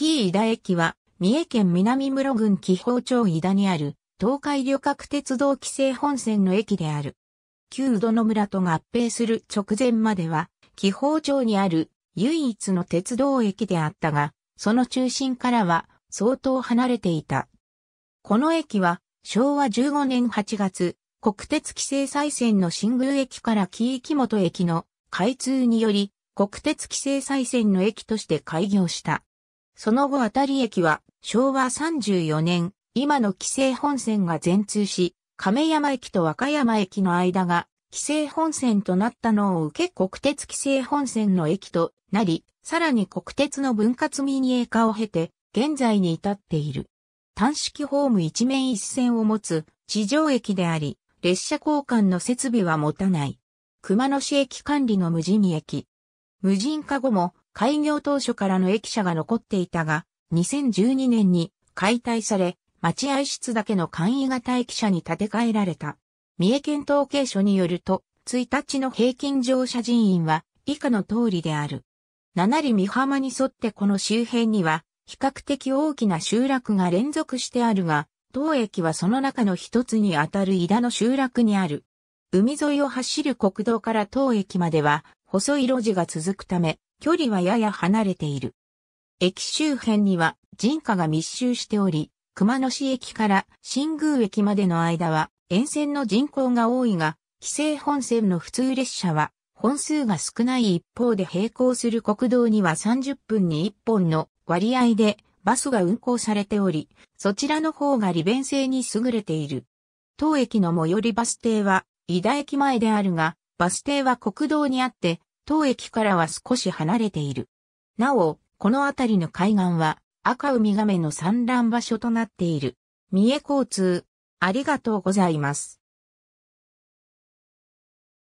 ー伊田駅は、三重県南室郡紀宝町伊田にある、東海旅客鉄道規制本線の駅である。旧土の村と合併する直前までは、紀宝町にある唯一の鉄道駅であったが、その中心からは相当離れていた。この駅は昭和15年8月、国鉄規制再線の新宮駅から紀伊木本駅の開通により、国鉄規制再線の駅として開業した。その後あたり駅は昭和34年、今の紀勢本線が全通し、亀山駅と和歌山駅の間が紀勢本線となったのを受け国鉄紀勢本線の駅となり、さらに国鉄の分割民営化を経て、現在に至っている。単式ホーム一面一線を持つ地上駅であり、列車交換の設備は持たない。熊野市駅管理の無人駅。無人化後も開業当初からの駅舎が残っていたが、2012年に解体され、待合室だけの簡易型駅舎に建て替えられた。三重県統計所によると、1日の平均乗車人員は以下の通りである。七里三浜に沿ってこの周辺には、比較的大きな集落が連続してあるが、当駅はその中の一つにあたる井田の集落にある。海沿いを走る国道から当駅までは、細い路地が続くため、距離はやや離れている。駅周辺には人家が密集しており、熊野市駅から新宮駅までの間は沿線の人口が多いが、規制本線の普通列車は本数が少ない一方で並行する国道には30分に1本の割合でバスが運行されており、そちらの方が利便性に優れている。当駅の最寄りバス停は、井田駅前であるが、バス停は国道にあって、当駅からは少し離れている。なお、この辺りの海岸は赤ウミガメの産卵場所となっている。三重交通、ありがとうございます。